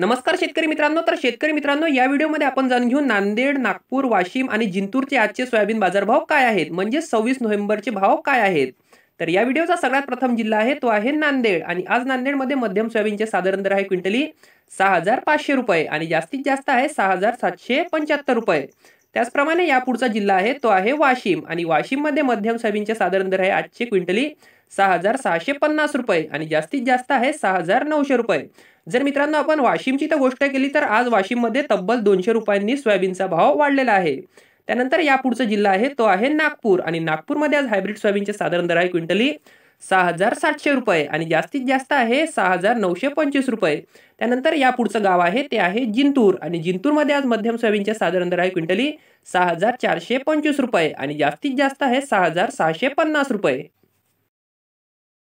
नमस्कार शेतकरी मित्रांनो तर शेतकरी मित्रांनो या व्हिडिओमध्ये आपण जाणून घेऊ नांदेड नागपूर वाशिम आणि जिंतूरचे आजचे सोयाबीन बाजारभाव काय आहेत म्हणजे सव्वीस नोव्हेंबरचे भाव काय आहेत तर या व्हिडिओचा सगळ्यात प्रथम जिल्हा आहे तो आहे नांदेड आणि आज नांदेडमध्ये मध्यम सोयाबीनचे साधारण दर आहे क्विंटली सहा हजार पाचशे रुपये आणि जास्तीत जास्त आहे सहा हजार सातशे पंच्याहत्तर रुपये त्याचप्रमाणे या पुढचा जिल्हा आहे तो आहे वाशिम आणि वाशिममध्ये मध्यम सोयाबीनचे साधारण दर आहे आजचे क्विंटली सहा हजार सहाशे पन्नास रुपये आणि जास्तीत जास्त आहे सहा हजार नऊशे रुपये जर मित्रांनो आपण वाशिमची तर गोष्ट केली तर आज वाशिममध्ये तब्बल दोनशे रुपयांनी सोयाबीनचा भाव वाढलेला आहे त्यानंतर या पुढचा जिल्हा आहे तो आहे नागपूर आणि नागपूरमध्ये आज हायब्रिड सोयाबीनचे साधारण दर आहे क्विंटली सहा हजार सातशे रुपये आणि जास्तीत जास्त आहे सहा हजार नऊशे पंचवीस रुपये त्यानंतर या पुढचं गाव आहे ते आहे जिंतूर आणि जिंतूरमध्ये आज मध्यम सोयाबीनचे साधारण दर आहे क्विंटली सहा हजार चारशे पंचवीस रुपये आणि जास्तीत जास्त आहे सहा हजार सहाशे पन्नास रुपये